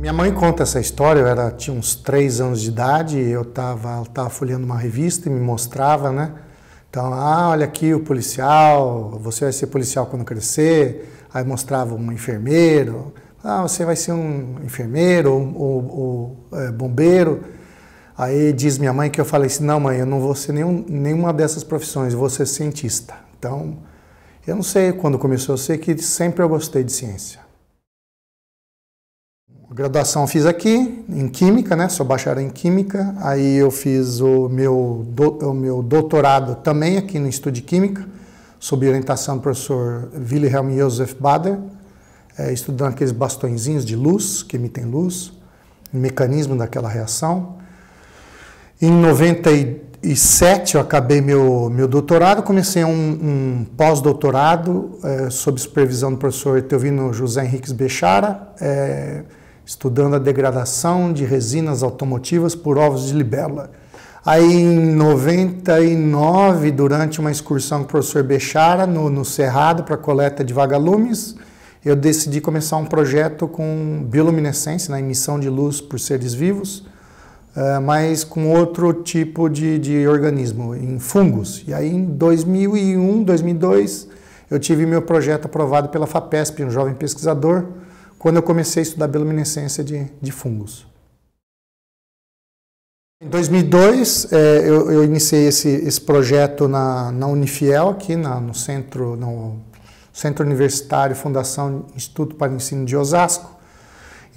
Minha mãe conta essa história, eu era, tinha uns três anos de idade, eu estava tava folheando uma revista e me mostrava, né? Então, ah, olha aqui o policial, você vai ser policial quando crescer. Aí mostrava um enfermeiro, ah, você vai ser um enfermeiro ou, ou, ou é, bombeiro. Aí diz minha mãe que eu falei assim, não mãe, eu não vou ser nenhum, nenhuma dessas profissões, eu vou ser cientista. Então, eu não sei quando começou, eu sei que sempre eu gostei de ciência graduação fiz aqui em química, né? Sou bacharel em química. Aí eu fiz o meu, do, o meu doutorado também aqui no Estudo de Química, sob orientação do professor Wilhelm Josef Bader, é, estudando aqueles bastõezinhos de luz, que emitem luz, o mecanismo daquela reação. Em 97 eu acabei meu, meu doutorado, comecei um, um pós-doutorado é, sob supervisão do professor Teovino José Henriques Bechara. É, estudando a degradação de resinas automotivas por ovos de libela. Aí em 99, durante uma excursão com o professor Bechara no, no Cerrado para coleta de vagalumes, eu decidi começar um projeto com bioluminescência, na né, emissão de luz por seres vivos, eh, mas com outro tipo de, de organismo, em fungos. E aí em 2001, 2002, eu tive meu projeto aprovado pela FAPESP, um jovem pesquisador, quando eu comecei a estudar bioluminescência de, de fungos. Em 2002, é, eu, eu, iniciei esse, esse projeto na, na, Unifiel, aqui na, no, centro, no Centro Universitário Fundação Instituto para Ensino de Osasco.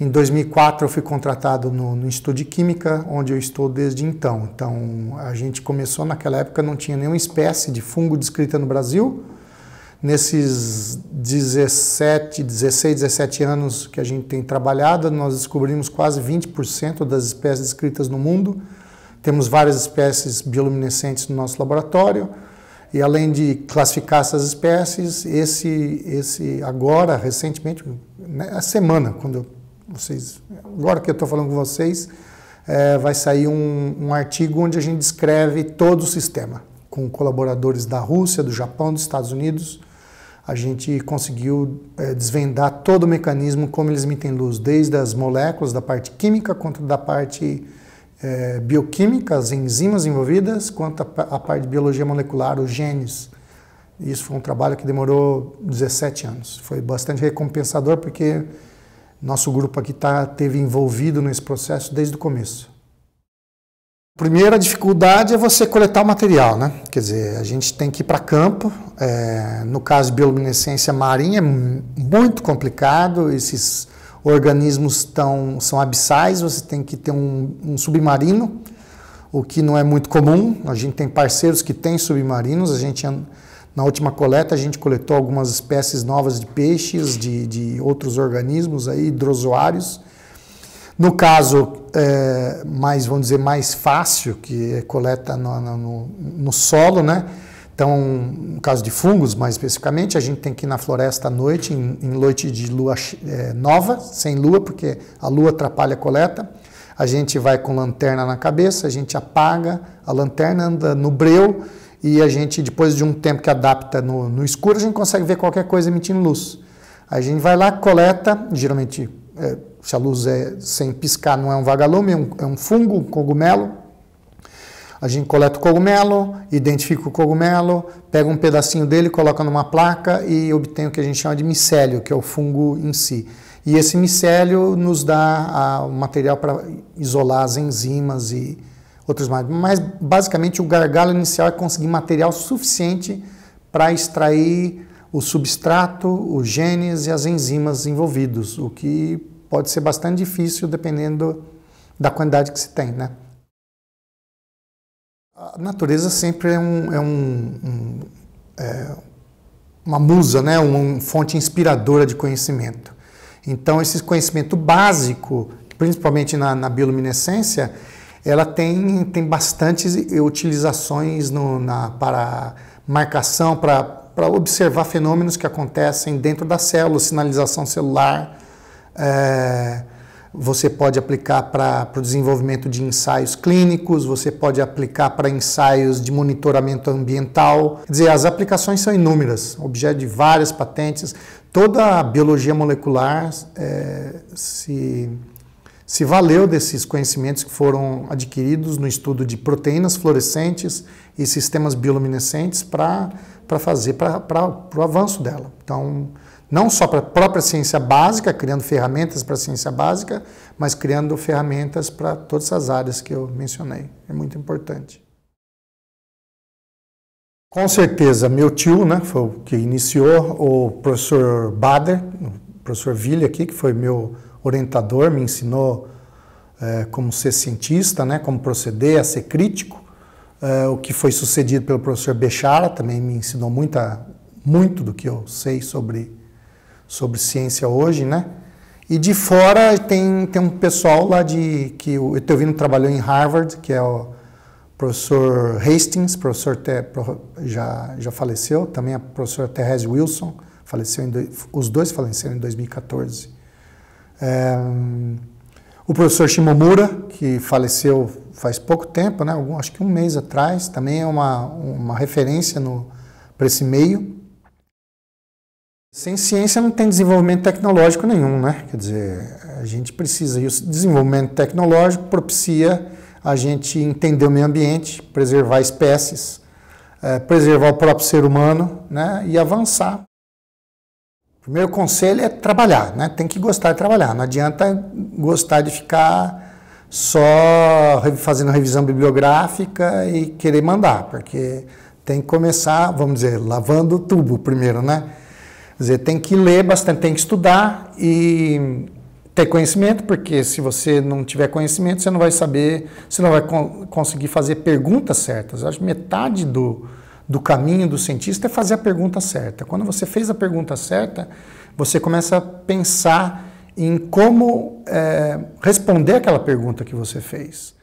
Em 2004, eu fui contratado no, no Instituto de Química, onde eu estou desde então. Então, a gente começou naquela época, não tinha nenhuma espécie de fungo descrita no Brasil. Nesses 17, 16, 17 anos que a gente tem trabalhado, nós descobrimos quase 20% das espécies descritas no mundo. Temos várias espécies bioluminescentes no nosso laboratório. E além de classificar essas espécies, esse, esse agora, recentemente, né, a semana, quando vocês, agora que eu estou falando com vocês, é, vai sair um, um artigo onde a gente descreve todo o sistema, com colaboradores da Rússia, do Japão, dos Estados Unidos, a gente conseguiu é, desvendar todo o mecanismo como eles emitem luz, desde as moléculas da parte química quanto da parte é, bioquímica, as enzimas envolvidas, quanto a, a parte de biologia molecular, os genes. Isso foi um trabalho que demorou 17 anos. Foi bastante recompensador porque nosso grupo aqui tá, teve envolvido nesse processo desde o começo. Primeira dificuldade é você coletar o material, né? Quer dizer, a gente tem que ir para campo. É, no caso de bioluminescência marinha, é muito complicado. Esses organismos tão, são abissais, você tem que ter um, um, submarino, o que não é muito comum. A gente tem parceiros que têm submarinos. A gente, na última coleta, a gente coletou algumas espécies novas de peixes, de, de outros organismos aí, hidrozoários. No caso é, mais, vamos dizer, mais fácil, que é coleta no, no, no solo, né? Então, no caso de fungos, mais especificamente, a gente tem que ir na floresta à noite, em, em noite de lua é, nova, sem lua, porque a lua atrapalha a coleta. A gente vai com lanterna na cabeça, a gente apaga a lanterna, anda no breu e a gente, depois de um tempo que adapta no, no escuro, a gente consegue ver qualquer coisa emitindo luz. A gente vai lá, coleta, geralmente é, se a luz é sem piscar, não é um vagalume, é um, é um fungo, um cogumelo. A gente coleta o cogumelo, identifica o cogumelo, pega um pedacinho dele, coloca numa placa e obtém o que a gente chama de micélio, que é o fungo em si. E esse micélio nos dá o material para isolar as enzimas e outros mais. Mas basicamente o gargalo inicial é conseguir material suficiente para extrair o substrato, os genes e as enzimas envolvidos, o que pode ser bastante difícil dependendo da quantidade que se tem, né? A natureza sempre é, um, é, um, um, é uma musa, né? uma fonte inspiradora de conhecimento. Então, esse conhecimento básico, principalmente na, na bioluminescência, ela tem, tem bastantes utilizações no, na, para marcação, para, para observar fenômenos que acontecem dentro da célula, sinalização celular, é, você pode aplicar para o desenvolvimento de ensaios clínicos, você pode aplicar para ensaios de monitoramento ambiental. Quer dizer, as aplicações são inúmeras, objeto de várias patentes. Toda a biologia molecular é, se, se valeu desses conhecimentos que foram adquiridos no estudo de proteínas fluorescentes e sistemas bioluminescentes para fazer, para o avanço dela. Então, não só para a própria ciência básica, criando ferramentas para a ciência básica, mas criando ferramentas para todas essas áreas que eu mencionei. É muito importante. Com certeza, meu tio, né, foi o que iniciou, o professor Bader, o professor Ville aqui, que foi meu orientador, me ensinou é, como ser cientista, né, como proceder, a ser crítico. É, o que foi sucedido pelo professor Bechara também me ensinou muita, muito do que eu sei sobre sobre ciência hoje, né? E de fora tem, tem um pessoal lá de que o Eteovino trabalhou em Harvard, que é o professor Hastings, professor Te, já, já faleceu, também a professora Therese Wilson, faleceu em, os dois faleceram em 2014. É, eh, o professor Shimomura, que faleceu faz pouco tempo, né? acho que um mês atrás, também é uma, uma referência para esse meio. Sem ciência não tem desenvolvimento tecnológico nenhum, né? Quer dizer, a gente precisa. E o desenvolvimento tecnológico propicia a gente entender o meio ambiente, preservar espécies, é, preservar o próprio ser humano né? e avançar. O primeiro conselho é trabalhar, né? Tem que gostar de trabalhar. Não adianta gostar de ficar só fazendo revisão bibliográfica e querer mandar, porque tem que começar, vamos dizer, lavando o tubo primeiro, né? dizer, tem que ler bastante, tem que estudar e ter conhecimento, porque se você não tiver conhecimento, você não vai saber, você não vai con conseguir fazer perguntas certas. acho que metade do, do caminho do cientista é fazer a pergunta certa. Quando você fez a pergunta certa, você começa a pensar em como é, responder aquela pergunta que você fez.